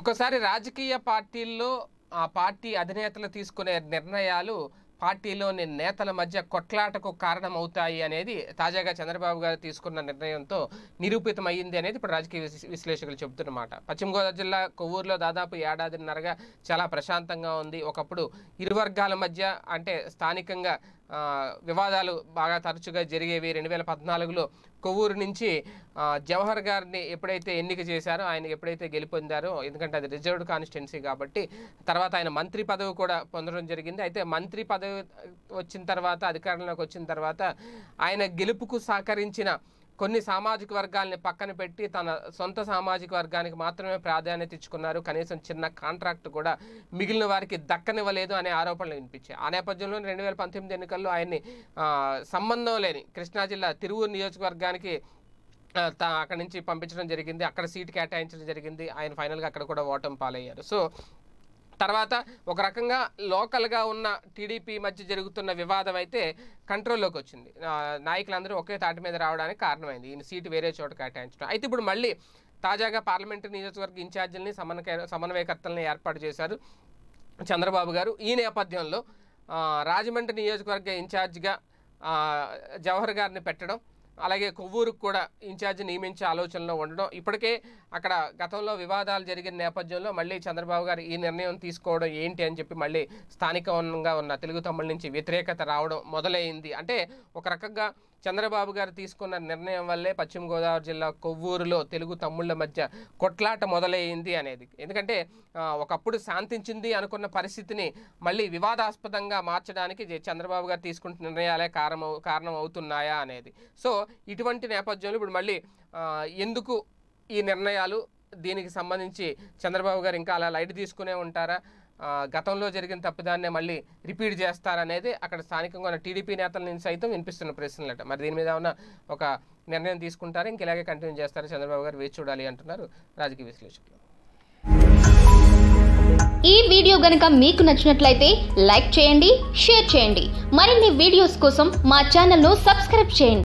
ఒకసారి రాజకీయ పార్టీల్లో ఆ పార్టీ అధినేతలు తీసుకునే నిర్ణయాలు పార్టీలోని నేతల మధ్య కొట్లాటకు కారణమవుతాయి అనేది తాజాగా చంద్రబాబు గారు తీసుకున్న నిర్ణయంతో నిరూపితమైంది అనేది ఇప్పుడు రాజకీయ విశ్లేషకులు చెబుతున్నమాట పశ్చిమ గోదావరి జిల్లా కొవ్వూరులో దాదాపు ఏడాదిన్నరగా చాలా ప్రశాంతంగా ఉంది ఒకప్పుడు ఇరు వర్గాల మధ్య అంటే స్థానికంగా వివాదాలు బాగా తరచుగా జరిగేవి రెండు వేల పద్నాలుగులో కొవ్వూరు నుంచి జవహర్ గారిని ఎప్పుడైతే ఎన్నిక చేశారో ఆయన ఎప్పుడైతే గెలుపొందారో ఎందుకంటే అది రిజర్వ్డ్ కాన్స్టిట్యున్సీ కాబట్టి తర్వాత ఆయన మంత్రి పదవి కూడా పొందడం జరిగింది అయితే మంత్రి పదవి వచ్చిన తర్వాత అధికారంలోకి వచ్చిన తర్వాత ఆయన గెలుపుకు సహకరించిన కొన్ని సామాజిక వర్గాల్ని పక్కన పెట్టి తన సొంత సామాజిక వర్గానికి మాత్రమే ప్రాధాన్యత ఇచ్చుకున్నారు కనీసం చిన్న కాంట్రాక్ట్ కూడా మిగిలిన వారికి దక్కనివ్వలేదు అనే ఆరోపణలు వినిపించాయి ఆ నేపథ్యంలో రెండు వేల పంతొమ్మిది ఎన్నికల్లో ఆయన్ని సంబంధం లేని కృష్ణా జిల్లా తిరువూరు నియోజకవర్గానికి అక్కడి నుంచి పంపించడం జరిగింది అక్కడ సీట్ కేటాయించడం జరిగింది ఆయన ఫైనల్గా అక్కడ కూడా ఓటమి పాలయ్యారు సో తర్వాత ఒక రకంగా లోకల్గా ఉన్న టీడీపీ మధ్య జరుగుతున్న వివాదం అయితే కంట్రోల్లోకి వచ్చింది నాయకులందరూ ఒకే తాటి మీద రావడానికి కారణమైంది ఈయన సీటు వేరే చోట కేటాయించడం అయితే ఇప్పుడు మళ్ళీ తాజాగా పార్లమెంటరీ నియోజకవర్గ ఇన్ఛార్జీలని సమన్వయ సమన్వయకర్తలను ఏర్పాటు చేశారు చంద్రబాబు గారు ఈ నేపథ్యంలో రాజమండ్రి నియోజకవర్గ ఇన్ఛార్జిగా జవహర్ గారిని పెట్టడం అలాగే కొవ్వూరుకు కూడా ఇన్ఛార్జ్ నియమించే ఆలోచనలో ఉండడం ఇప్పటికే అక్కడ గతంలో వివాదాలు జరిగిన నేపథ్యంలో మళ్ళీ చంద్రబాబు గారు ఈ నిర్ణయం తీసుకోవడం ఏంటి అని చెప్పి మళ్ళీ స్థానికంగా ఉన్న తెలుగు తమ్ముళ్ళ నుంచి వ్యతిరేకత రావడం మొదలైంది అంటే ఒక రకంగా చంద్రబాబు గారు తీసుకున్న నిర్ణయం వల్లే పశ్చిమ గోదావరి జిల్లా కొవ్వూరులో తెలుగు తమ్ముళ్ళ మధ్య కొట్లాట మొదలైంది అనేది ఎందుకంటే ఒకప్పుడు శాంతించింది అనుకున్న పరిస్థితిని మళ్ళీ వివాదాస్పదంగా మార్చడానికి చంద్రబాబు గారు తీసుకుంటున్న నిర్ణయాలే కారణం కారణం అవుతున్నాయా అనేది సో ఇటువంటి నేపథ్యంలో ఇప్పుడు మళ్ళీ ఎందుకు ఈ నిర్ణయాలు దీనికి సంబంధించి చంద్రబాబు గారు ఇంకా అలా లైట్ తీసుకునే ఉంటారా గతంలో జరిగిన తప్పిదాన్నే మళ్ళీ రిపీట్ చేస్తారనేది అక్కడ స్థానికంగా ఉన్న టీడీపీ నేతల నుంచి సైతం వినిపిస్తున్న ప్రశ్నలు అంటే మరి దీని మీద ఉన్న ఒక నిర్ణయం తీసుకుంటారు ఇంక ఇలాగే కంటిన్యూ చేస్తారు చంద్రబాబు గారు వేచి చూడాలి అంటున్నారు రాజకీయ విశ్లేషకులు ఈ వీడియో గనక మీకు నచ్చినట్లయితే లైక్ చేయండి షేర్ చేయండి మరిన్ని వీడియోస్ కోసం మా ఛానల్ను సబ్స్క్రైబ్ చేయండి